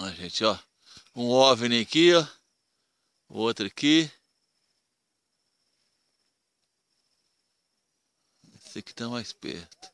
Ó, gente, ó. Um OVNI aqui, ó. Outro aqui. Esse aqui tá mais perto.